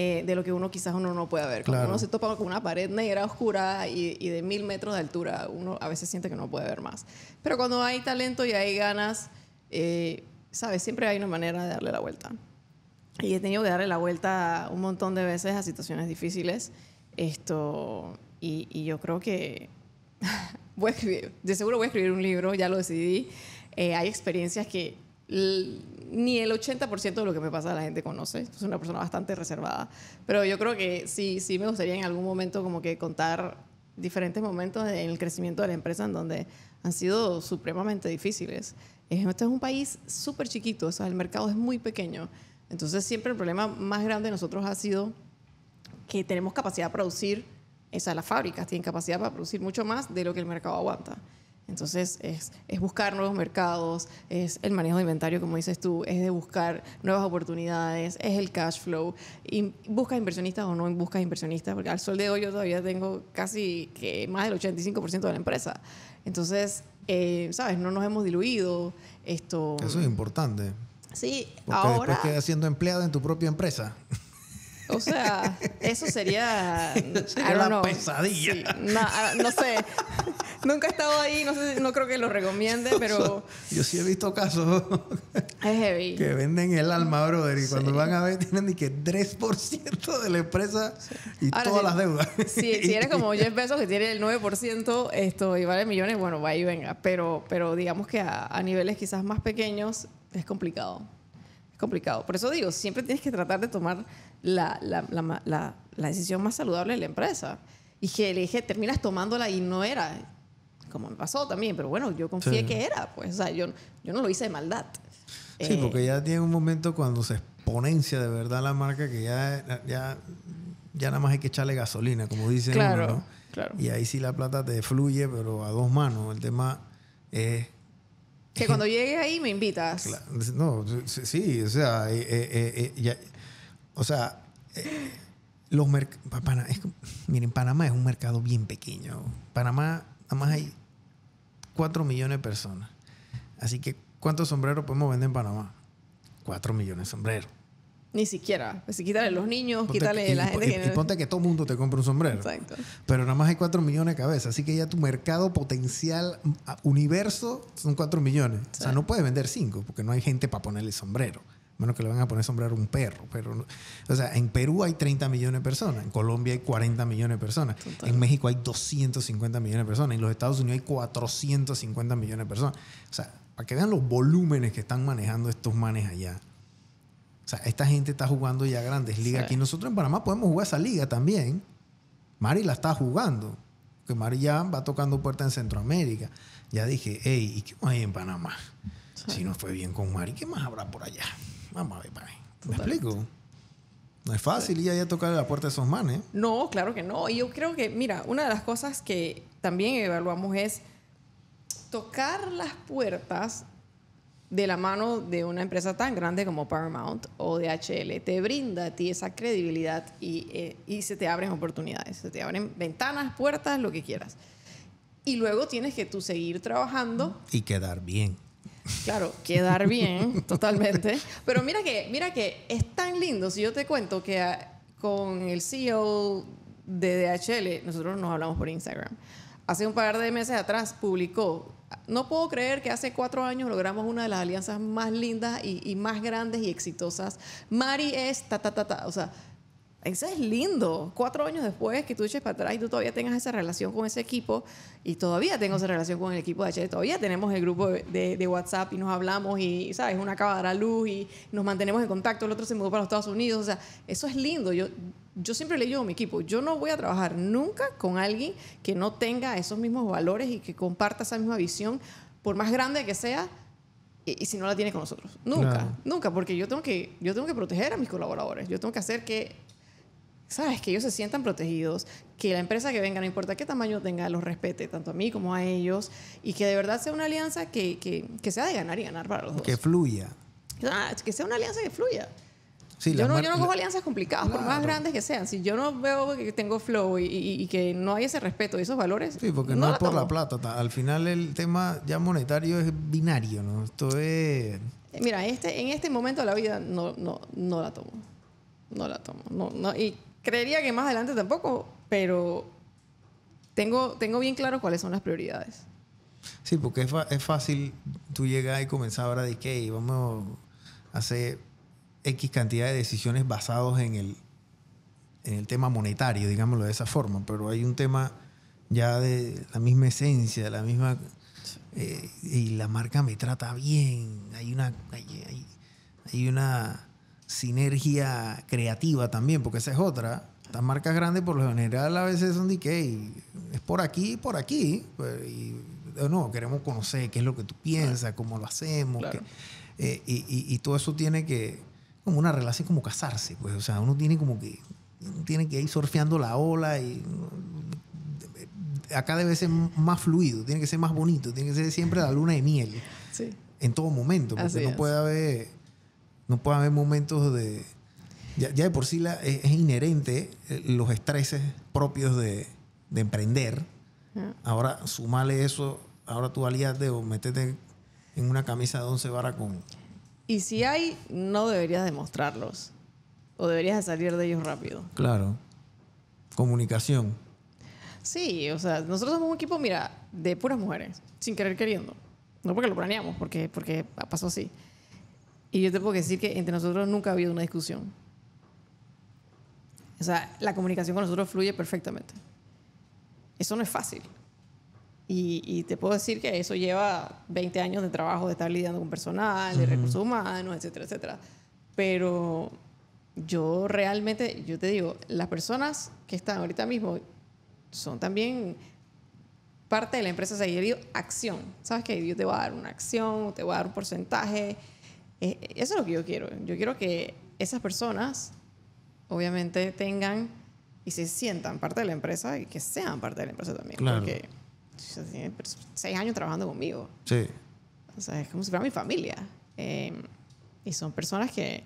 eh, de lo que uno quizás uno no puede ver. Cuando uno se topa con una pared negra oscura y, de mil metros de altura, uno a veces siente que no puede ver más. Pero cuando hay talento y hay ganas, eh, ¿sabes? Siempre hay una manera de darle la vuelta. Y he tenido que darle la vuelta un montón de veces a situaciones difíciles. Esto, y, yo creo que voy a escribir, de seguro voy a escribir un libro, ya lo decidí. Eh, hay experiencias que ni el 80% de lo que me pasa la gente conoce. Es una persona bastante reservada. Pero yo creo que sí, sí me gustaría en algún momento como que contar diferentes momentos en el crecimiento de la empresa en donde han sido supremamente difíciles. Este es un país súper chiquito, o el mercado es muy pequeño. Entonces siempre el problema más grande de nosotros ha sido que tenemos capacidad de producir, esas las fábricas tienen capacidad para producir mucho más de lo que el mercado aguanta. Entonces es, buscar nuevos mercados, es el manejo de inventario, como dices tú, es de buscar nuevas oportunidades, es el cash flow. Y buscas inversionistas o no buscas inversionistas, porque al sol de hoy yo todavía tengo casi que más del 85% de la empresa. Entonces, eh, ¿sabes? No nos hemos diluido. Esto, Eso es importante. Sí, porque ahora. Después quedas siendo empleado en tu propia empresa. O sea, eso sería. una pesadilla. Ah, no, sé. Nunca he estado ahí, no, creo que lo recomiende, pero. Yo sí he visto casos. Es heavy. Que venden el alma, brother. Y cuando van a ver, tienen ni que 3% de la empresa y todas las deudas. Si, eres como 10 pesos que tiene el 9% esto, y vale millones, bueno, va y venga. Pero, digamos que a niveles quizás más pequeños es complicado. Es complicado. Por eso digo, siempre tienes que tratar de tomar la, la, la, decisión más saludable de la empresa. Y que le dije, terminas tomándola y no era, como me pasó también, pero bueno, yo confié que era, pues, o sea, yo, yo no lo hice de maldad. Sí, eh, porque ya tiene un momento cuando se exponencia de verdad la marca que ya, ya, ya nada más hay que echarle gasolina, como dicen. Claro, claro. Y ahí sí la plata te fluye, pero a dos manos. El tema es... Que cuando llegues ahí me invitas. no, sí, o sea, eh, eh, ya o sea, eh, los mercados. Miren, Panamá es un mercado bien pequeño. Panamá, nada más hay 4 millones de personas. Así que, ¿cuántos sombreros podemos vender en Panamá? 4 millones de sombreros. Ni siquiera. si quítale los niños, quítale que, la y, gente. que ponte que todo el mundo te compra un sombrero. Exacto. Pero nada más hay 4 millones de cabezas. Así que ya tu mercado potencial, universo, son 4 millones. O sea, no puedes vender 5 porque no hay gente para ponerle sombrero. Bueno, que le van a poner a un perro, pero... O sea, en Perú hay 30 millones de personas, en Colombia hay 40 millones de personas, en México hay 250 millones de personas, en los Estados Unidos hay 450 millones de personas. O sea, para que vean los volúmenes que están manejando estos manes allá. O sea, esta gente está jugando ya grandes ligas. Aquí nosotros en Panamá podemos jugar esa liga también. Mari la está jugando. Que Mari ya va tocando puerta en Centroamérica. Ya dije, hey, ¿y qué más hay en Panamá? Si no fue bien con Mari, ¿qué más habrá por allá? explico? No es fácil ir ahí a tocar la puerta de esos manes. No, claro que no. Y yo creo que, mira, una de las cosas que también evaluamos es tocar las puertas de la mano de una empresa tan grande como Paramount o DHL. Te brinda a ti esa credibilidad y, eh, y se te abren oportunidades, se te abren ventanas, puertas, lo que quieras. Y luego tienes que tú seguir trabajando. Y quedar bien Claro, quedar bien, totalmente. Pero mira que, mira que es tan lindo. Si yo te cuento que ah, con el CEO de DHL, nosotros nos hablamos por Instagram. Hace un par de meses atrás publicó, no puedo creer que hace cuatro años logramos una de las alianzas más lindas y, y más grandes y exitosas. Mari es ta, ta, ta, ta. O sea, eso es lindo. Cuatro años después que tú eches para atrás y tú todavía tengas esa relación con ese equipo, y todavía tengo esa relación con el equipo de HD, todavía tenemos el grupo de, WhatsApp y nos hablamos y, ¿sabes? Una acaba de dar luz y nos mantenemos en contacto, el otro se mudó para los Estados Unidos, o sea, eso es lindo. Yo, yo siempre le digo a mi equipo, yo no voy a trabajar nunca con alguien que no tenga esos mismos valores y que comparta esa misma visión, por más grande que sea, y, si no la tiene con nosotros. Nunca, nunca, porque yo tengo, que, yo tengo que proteger a mis colaboradores, yo tengo que hacer que ¿sabes? Que ellos se sientan protegidos, que la empresa que venga, no importa qué tamaño tenga, los respete, tanto a mí como a ellos, y que de verdad sea una alianza que, sea de ganar y ganar para los dos. Que fluya. Ah, que sea una alianza que fluya. yo, no, yo no cojo alianzas complicadas, por más grandes que sean. Si yo no veo que tengo flow y, que no hay ese respeto y esos valores. Sí, porque no, es por la plata. Al final el tema ya monetario es binario, ¿no? Esto es. Mira, este, en este momento de la vida no, no, no la tomo. No la tomo. No, no, y creería que más adelante tampoco, pero tengo, tengo bien claro cuáles son las prioridades. Sí, porque es, fácil tú llegas y comenzar ahora de que y vamos a hacer X cantidad de decisiones basadas en el, en el tema monetario, digámoslo de esa forma, pero hay un tema ya de la misma esencia, la misma... Eh, y la marca me trata bien, hay una... hay una sinergia creativa también, porque esa es otra. Estas marcas grandes por lo general a veces son de que es por aquí, por aquí. Pues, no, queremos conocer qué es lo que tú piensas, cómo lo hacemos. Eh, y, todo eso tiene que, como una relación como casarse, pues, o sea, uno tiene como que, tiene que ir surfeando la ola y acá debe ser más fluido, tiene que ser más bonito, tiene que ser siempre la luna de miel. En todo momento, porque no puede haber no puede haber momentos de... Ya, de por sí la, es, inherente eh, los estreses propios de, de emprender. Ah. Ahora sumale eso, ahora tú de o métete en una camisa de once varas con... Y si hay, no deberías demostrarlos. O deberías salir de ellos rápido. Claro. Comunicación. Sí, o sea, nosotros somos un equipo, mira, de puras mujeres, sin querer queriendo. No porque lo planeamos, porque, porque pasó así. Y yo te puedo decir que entre nosotros nunca ha habido una discusión. O sea, la comunicación con nosotros fluye perfectamente. Eso no es fácil. Y, te puedo decir que eso lleva 20 años de trabajo, de estar lidiando con personal, de recursos humanos, etcétera, etcétera. Pero yo realmente, yo te digo, las personas que están ahorita mismo son también parte de la empresa. O sea, acción. ¿Sabes qué? Dios te va a dar una acción, te va a dar un porcentaje eh, eso es lo que yo quiero. Yo quiero que esas personas, obviamente, tengan y se sientan parte de la empresa y que sean parte de la empresa también. Porque seis años trabajando conmigo. Sí. O sea, es como si fuera mi familia. Em, y son personas que,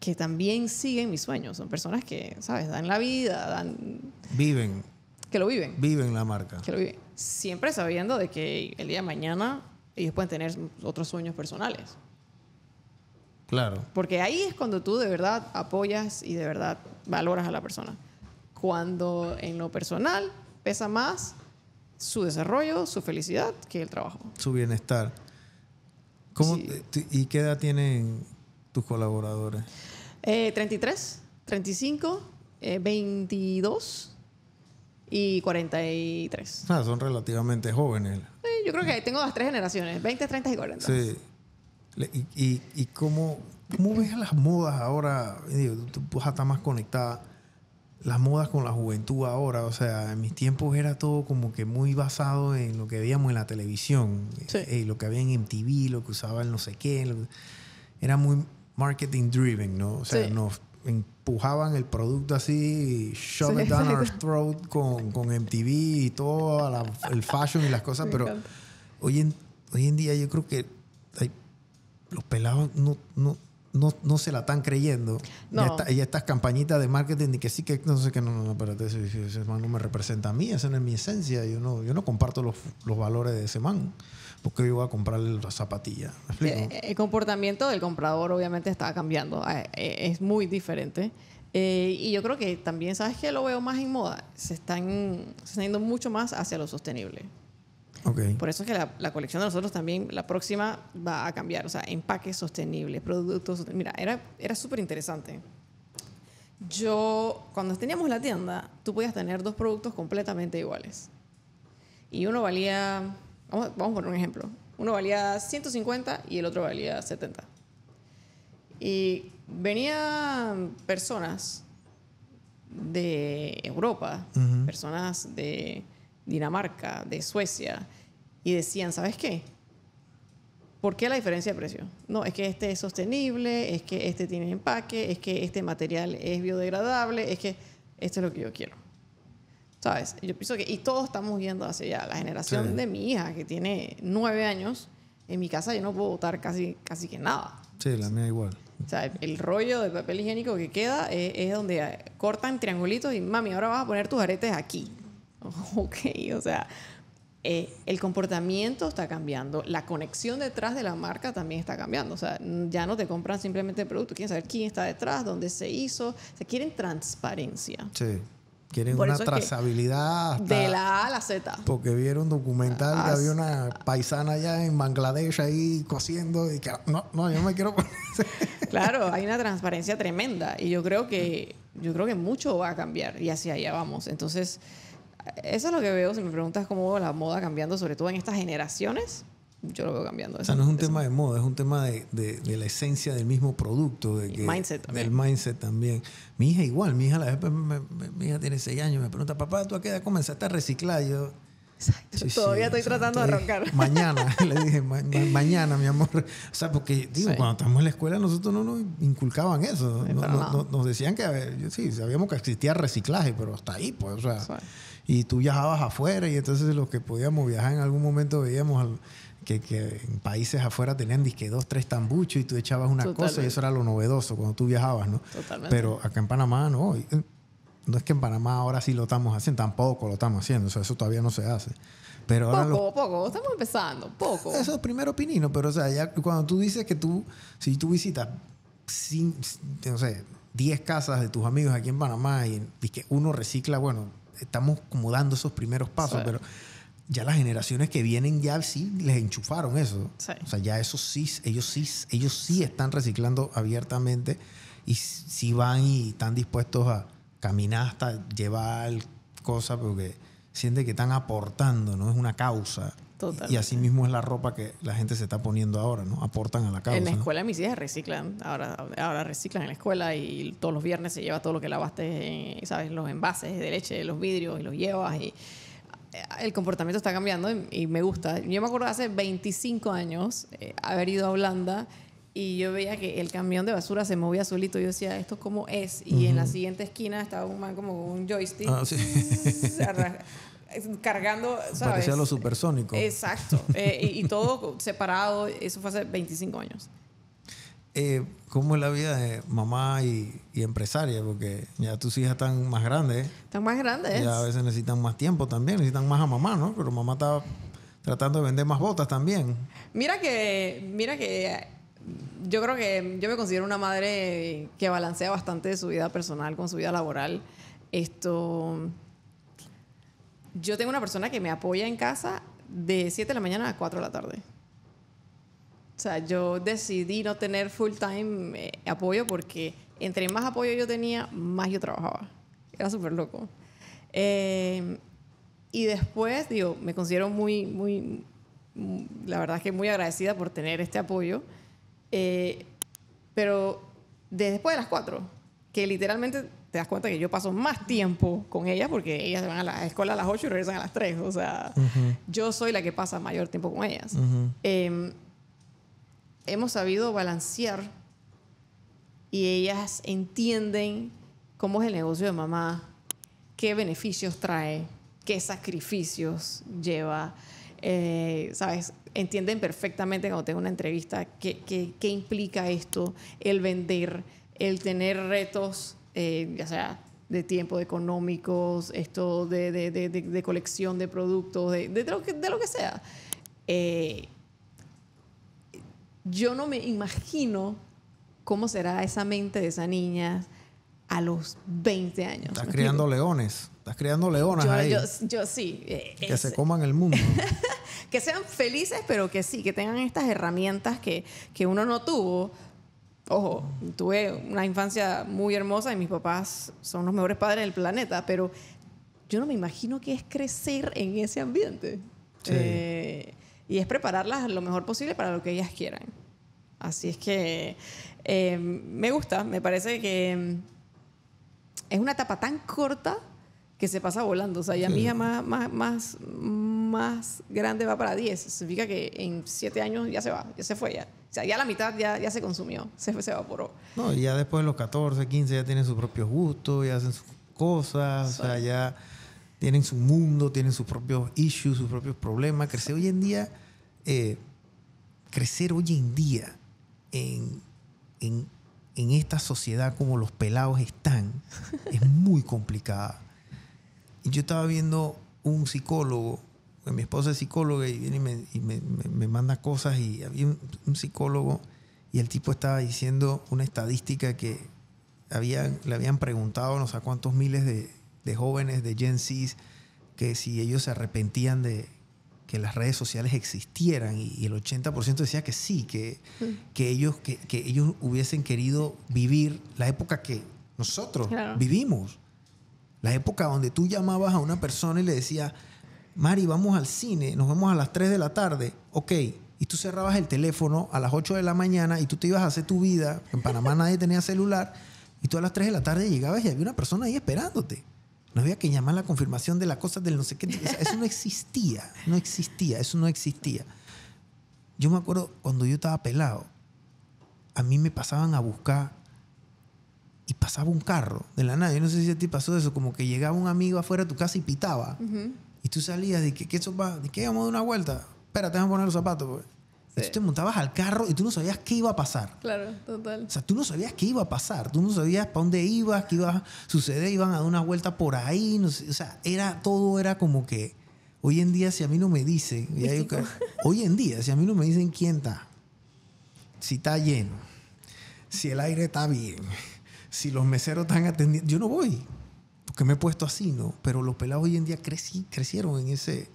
que también siguen mis sueños. Son personas que, ¿sabes? Dan la vida, dan... Viven. Que lo viven. Viven la marca. Siempre sabiendo de que el día de mañana ellos pueden tener otros sueños personales. Claro. Porque ahí es cuando tú de verdad apoyas y de verdad valoras a la persona. Cuando en lo personal pesa más su desarrollo, su felicidad que el trabajo. Su bienestar. ¿Cómo, ¿Y qué edad tienen tus colaboradores? Eh, 33, 35, 22 y 43. Eh, ah, son relativamente jóvenes. yo creo que tengo las tres generaciones, 20, 30 y 40. Sí. Y, y, cómo, cómo, ves las modas ahora? tú, a estás más conectada. Las modas con la juventud ahora, o sea, en mis tiempos era todo como que muy basado en lo que veíamos en la televisión, sí. Eh, lo que había en MTV, lo que usaba el no sé qué. era muy marketing driven, ¿no? O sea, nos empujaban el producto así, shove down our throat con, con MTV y todo, el fashion y las cosas, pero hoy en, hoy en día yo creo que hay los pelados no, se la están creyendo. Y, estas campañitas de marketing de que sí, que no sé qué, no, no, no, ese, man no me representa a mí, esa no es mi esencia, yo no, yo no comparto los, valores de ese man. Porque yo voy a comprarle la zapatilla. Eh, eh, el comportamiento del comprador obviamente está cambiando, eh, es muy diferente. y yo creo que también, ¿sabes qué? Lo veo más en moda. Se están, se están yendo mucho más hacia lo sostenible. Por eso es que la, colección de nosotros también, la próxima, va a cambiar. O sea, empaque sostenible, productos. Mira, era, era súper interesante. Yo, cuando teníamos la tienda, tú podías tener dos productos completamente iguales. Y uno valía, vamos, vamos a un ejemplo. Uno valía 150 y el otro valía 70. Y venían personas de Europa, personas de Dinamarca, de Suecia, y decían, ¿sabes qué? ¿Por qué la diferencia de precio? No, es que este es sostenible, es que este tiene empaque, es que este material es biodegradable, es que esto es lo que yo quiero. ¿Sabes? Yo pienso que, y todos estamos yendo hacia allá. La generación de mi hija, que tiene nueve años, en mi casa yo no puedo votar casi, casi que nada. Sí, la mía igual. O sea, el rollo de papel higiénico que queda es donde cortan triangulitos y mami, ahora vas a poner tus aretes aquí. ok, o sea, eh, el comportamiento está cambiando, la conexión detrás de la marca también está cambiando. O sea, ya no te compran simplemente el producto, quieren saber quién está detrás, dónde se hizo. O quieren transparencia. Sí. Quieren una trazabilidad de la A a la Z. Porque vieron documental que había una paisana allá en Bangladesh ahí cosiendo y que no, no, yo me quiero claro, hay una transparencia tremenda y yo creo que yo creo que mucho va a cambiar y hacia allá vamos. Entonces, eso es lo que veo. Si me preguntas cómo la moda cambiando, sobre todo en estas generaciones, yo lo veo cambiando. O sea, no es un tema de moda, es un tema de, de, la esencia del mismo producto. De mindset Del mindset también. Mi hija igual, mi hija, la, vez, mi hija tiene 6 años, me pregunta, papá, ¿tú a qué edad comenzaste a reciclar? Yo, Exacto. Todavía estoy tratando de arrancar. Mañana, le dije, mañana, mi amor. O sea, porque digo, cuando estábamos en la escuela nosotros no nos inculcaban eso. nos decían que, ver, sí, sabíamos que existía reciclaje, pero hasta ahí, pues, o sea y tú viajabas afuera y entonces los que podíamos viajar en algún momento veíamos... que, que, en países afuera tenían disque dos, tres tambuchos y tú echabas una cosa y eso era lo novedoso cuando tú viajabas, ¿no? Totalmente. Pero acá en Panamá no. Eh, no es que en Panamá ahora sí lo estamos haciendo, tampoco lo estamos haciendo, o sea, eso todavía no se hace. Pero poco, poco, estamos empezando, poco. Eso es primero opinino, pero o sea, ya cuando tú dices que tú, si tú visitas, sin, no sé, 10 casas de tus amigos aquí en Panamá y, y que uno recicla, bueno, estamos como dando esos primeros pasos, pero ya las generaciones que vienen ya sí les enchufaron eso. O sea, ya esos sí, ellos sí, ellos sí están reciclando abiertamente y sí van y están dispuestos a caminar hasta llevar cosas porque sienten que están aportando, ¿no? Es una causa. Y así mismo es la ropa que la gente se está poniendo ahora, ¿no? Aportan a la causa. En la escuela mis hijas reciclan, ahora, ahora reciclan en la escuela y todos los viernes se lleva todo lo que lavaste, eh, ¿sabes? Los envases de leche, los vidrios y los llevas y eh, el comportamiento está cambiando y, me gusta. Yo me acuerdo hace 25 años eh, haber ido a Holanda y yo veía que el camión de basura se movía solito. y Yo decía, ¿esto como es? Y en la siguiente esquina estaba un como un joystick. Ah, sí. cargando, ¿sabes? Parecía lo supersónico. Exacto. Eh, y, todo separado. Eso fue hace 25 años. Eh, ¿Cómo es la vida de mamá y, empresaria? Porque ya tus hijas están más grandes. Están más grandes. Ya a veces necesitan más tiempo también. Necesitan más a mamá, ¿no? Pero mamá está tratando de vender más botas también. Mira que... Mira que yo creo que yo me considero una madre que balancea bastante su vida personal con su vida laboral. Esto yo tengo una persona que me apoya en casa de 7 de la mañana a 4 de la tarde. O sea, yo decidí no tener full time eh, apoyo porque entre más apoyo yo tenía, más yo trabajaba. Era súper loco. Eh, y después, digo, me considero muy, muy, mm, la verdad es que muy agradecida por tener este apoyo. Eh, pero desde después de las 4, que literalmente te das cuenta que yo paso más tiempo con ellas porque ellas van a la escuela a las 8 y regresan a las 3. O sea, yo soy la que pasa mayor tiempo con ellas. Em, hemos sabido balancear y ellas entienden cómo es el negocio de mamá, qué beneficios trae, qué sacrificios lleva. Eh, ¿Sabes? Entienden perfectamente cuando tengo una entrevista qué, qué, qué implica esto, el vender el tener retos, eh, ya sea de tiempo, económicos, esto de, colección de productos, de, lo, que, sea. Eh, yo no me imagino cómo será esa mente de esa niña a los 20 años. Estás criando leones, estás criando leonas yo, ahí. Yo, sí. Eh, que se coman el mundo. que sean felices, pero que sí, que tengan estas herramientas que, que uno no tuvo ojo, tuve una infancia muy hermosa y mis papás son los mejores padres del planeta, pero yo no me imagino qué es crecer en ese ambiente. Eh, y es prepararlas lo mejor posible para lo que ellas quieran. Así es que eh, me gusta, me parece que mm, es una etapa tan corta que se pasa volando. O sea, ya mi hija más, más, más, grande va para 10. Significa que en 7 años ya se va, ya se fue ya. O sea, ya la mitad ya, se consumió, se, se evaporó. No, y ya después de los 14, 15 ya tienen sus propios gustos, ya hacen sus cosas, o sea, ya tienen su mundo, tienen sus propios issues, sus propios problemas. Crecer hoy en día, eh, crecer hoy en día en, en, en esta sociedad como los pelados están, es muy complicada yo estaba viendo un psicólogo, pues, mi esposa es psicóloga y viene y me, manda cosas y había un, psicólogo y el tipo estaba diciendo una estadística que le habían preguntado no sé cuántos miles de, jóvenes de Gen Z que si ellos se arrepentían de que las redes sociales existieran y, el 80% decía que sí, que, mm. que, ellos, que, ellos hubiesen querido vivir la época que nosotros vivimos. La época donde tú llamabas a una persona y le decías, Mari, vamos al cine, nos vemos a las 3 de la tarde, ok. Y tú cerrabas el teléfono a las 8 de la mañana y tú te ibas a hacer tu vida. En Panamá nadie tenía celular. Y tú a las 3 de la tarde llegabas y había una persona ahí esperándote. No había que llamar la confirmación de las cosas del no sé qué. Eso no existía, no existía, eso no existía. Yo me acuerdo cuando yo estaba pelado, a mí me pasaban a buscar y pasaba un carro de la nada. Yo no sé si a ti pasó eso, como que llegaba un amigo afuera de tu casa y pitaba. Y tú salías de que, ¿qué eso va? ¿De vamos una vuelta? Espera, te a poner los zapatos. Pues. Tú te montabas al carro y tú no sabías qué iba a pasar. Claro, total. O sea, tú no sabías qué iba a pasar. Tú no sabías para dónde ibas, qué iba a suceder, iban a dar una vuelta por ahí. O sea, era, todo era como que. Hoy en día, si a mí no me dicen. hoy en día, si a mí no me dicen quién está, si está lleno, si el aire está bien si los meseros están atendiendo, yo no voy, porque me he puesto así, ¿no? Pero los pelados hoy en día crecieron en ese,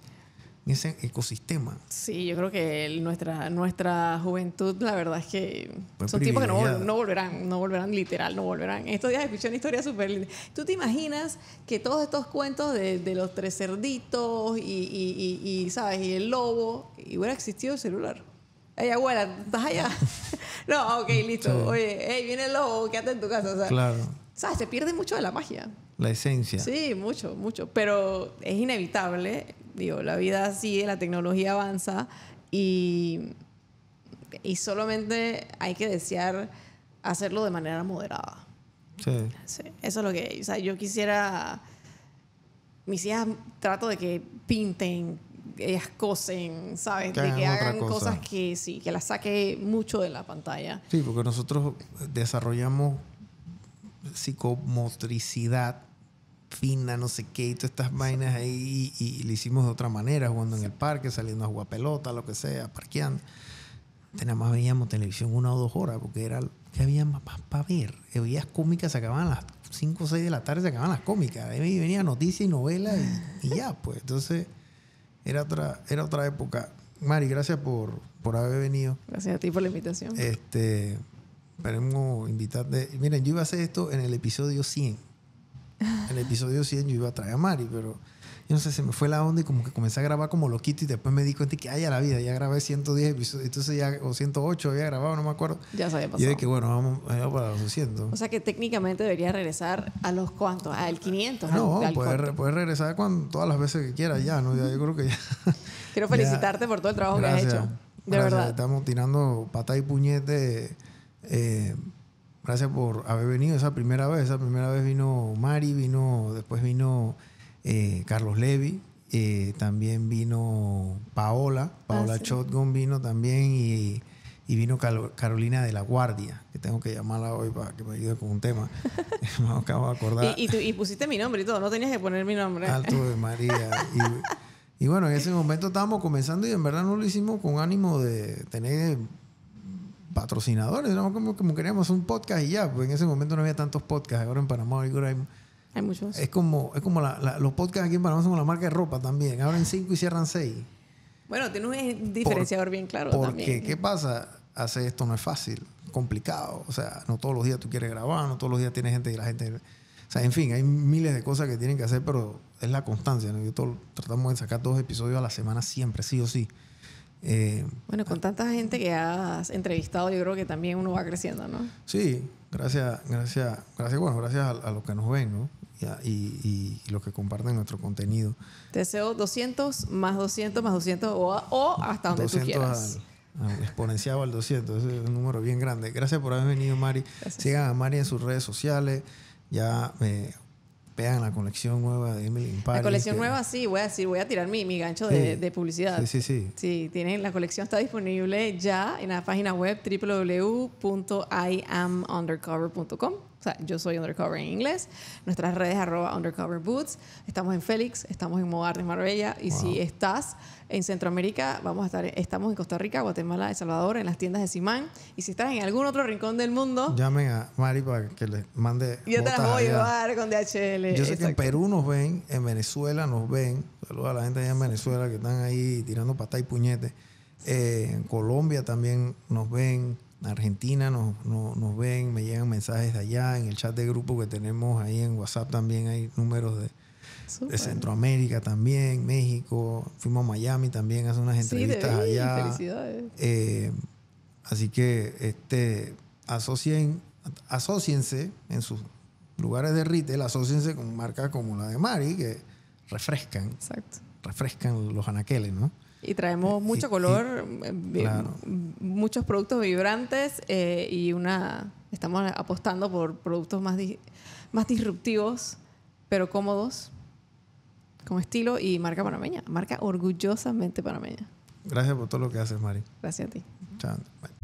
en ese ecosistema. Sí, yo creo que nuestra, nuestra juventud, la verdad es que son tipos que no, volverán, no volverán literal, no volverán. Estos días escuché una historia súper linda. ¿Tú te imaginas que todos estos cuentos de, los tres cerditos y, ¿sabes? Y el lobo, y hubiera existido el celular? Ay, abuela, estás allá. no, ok, listo. Oye, hey, viene el lobo, quédate en tu casa. O sea, Se pierde mucho de la magia. La esencia. Sí, mucho, mucho. Pero es inevitable. Digo, la vida sigue, la tecnología avanza y, y solamente hay que desear hacerlo de manera moderada. Sí. sí. Eso es lo que. O sea, yo quisiera. Mis hijas trato de que pinten, ellas cosen, ¿sabes? Que de que hagan cosas que sí, que las saque mucho de la pantalla. Sí, porque nosotros desarrollamos psicomotricidad fina, no sé qué, y todas estas vainas ahí, y, lo hicimos de otra manera, jugando en el parque, saliendo a jugar pelota, lo que sea, parqueando. Nada más veíamos televisión una o dos horas, porque era que había más para ver. Veías cómicas, se acababan las 5 o 6 de la tarde, se acababan las cómicas. venía noticia y novela, y ya, pues. Entonces era otra, era otra época. Mari, gracias por, haber venido. Gracias a ti por la invitación. Este, esperemos invitarte. Miren, yo iba a hacer esto en el episodio 100. En el episodio 100 yo iba a traer a Mari, pero yo no sé, se me fue la onda y como que comencé a grabar como loquito y después me di cuenta que, ay, a la vida, ya grabé 110 episodios, entonces ya, o 108 había grabado, no me acuerdo. Ya se había Y de que, bueno, vamos, para los 200. O sea que técnicamente debería regresar a los cuantos, al 500. No, no puedes regresar cuando, todas las veces que quieras ya, ¿no? yo creo que ya. Quiero felicitarte por todo el trabajo que has hecho. De verdad. Estamos tirando pata y puñete. Eh, gracias por haber venido esa primera vez. Esa primera vez vino Mari, vino, después vino eh, Carlos Levy, eh, también vino Paola, Paola ah, Chotgun vino también y, vino Carolina de la Guardia, que tengo que llamarla hoy para que me ayude con un tema. acabo de acordar. Y, pusiste mi nombre y todo, no tenías que poner mi nombre. Alto de María. y, bueno, en ese momento estábamos comenzando y en verdad no lo hicimos con ánimo de tener patrocinadores, ¿no? como, como, queríamos un podcast y ya, pues en ese momento no había tantos podcasts, ahora en Panamá ahora hay hay muchos. Es como, es como los podcasts aquí en Panamá son como la marca de ropa también. Abren cinco y cierran seis. Bueno, tiene un diferenciador bien claro también. Porque, ¿qué pasa? Hacer esto no es fácil, complicado. O sea, no todos los días tú quieres grabar, no todos los días tienes gente y la gente... O sea, en fin, hay miles de cosas que tienen que hacer, pero es la constancia. ¿no? tratamos de sacar dos episodios a la semana siempre, sí o sí. Eh, bueno, con tanta gente que has entrevistado, yo creo que también uno va creciendo, ¿no? Sí, gracias, gracias, gracias, bueno, gracias a los que nos ven, ¿no? y, lo que comparten nuestro contenido. Deseo 200 más 200 más 200 o, hasta donde 200 tú quieras. exponenciado al 200, es un número bien grande. Gracias por haber venido, Mari. Sigan a Mari en sus redes sociales. Ya me eh, vean la colección nueva de Emily in La colección nueva, sí, voy a decir, voy a tirar mi, gancho de, publicidad. Sí, sí, sí. Sí, tienen, la colección está disponible ya en la página web www.iamundercover.com. O sea, yo soy Undercover en inglés. Nuestras redes arroba Undercover Boots. Estamos en Félix, estamos en de Marbella. Y si estás en Centroamérica, vamos a estar, estamos en Costa Rica, Guatemala, El Salvador, en las tiendas de Simán. Y si estás en algún otro rincón del mundo... Llamen a Mari para que les mande... Yo te las voy a llevar con DHL. Yo sé que en Perú nos ven, en Venezuela nos ven. Saludos a la gente allá en Venezuela que están ahí tirando patá y puñetes. Eh, en Colombia también nos ven. Argentina, nos, nos, ven, me llegan mensajes de allá, en el chat de grupo que tenemos ahí en WhatsApp también hay números de, Centroamérica también, México, fuimos a Miami también hace unas entrevistas allá. Eh, así que este, asocien, asociense en sus lugares de retail, asociense con marcas como la de Mari que refrescan. Exacto. Refrescan los anaqueles, ¿no? y traemos mucho color, eh, muchos productos vibrantes eh, y una estamos apostando por productos más, más disruptivos, pero cómodos, con estilo y marca panameña, marca orgullosamente panameña. Gracias por todo lo que haces, Mari. Gracias a ti. Chao.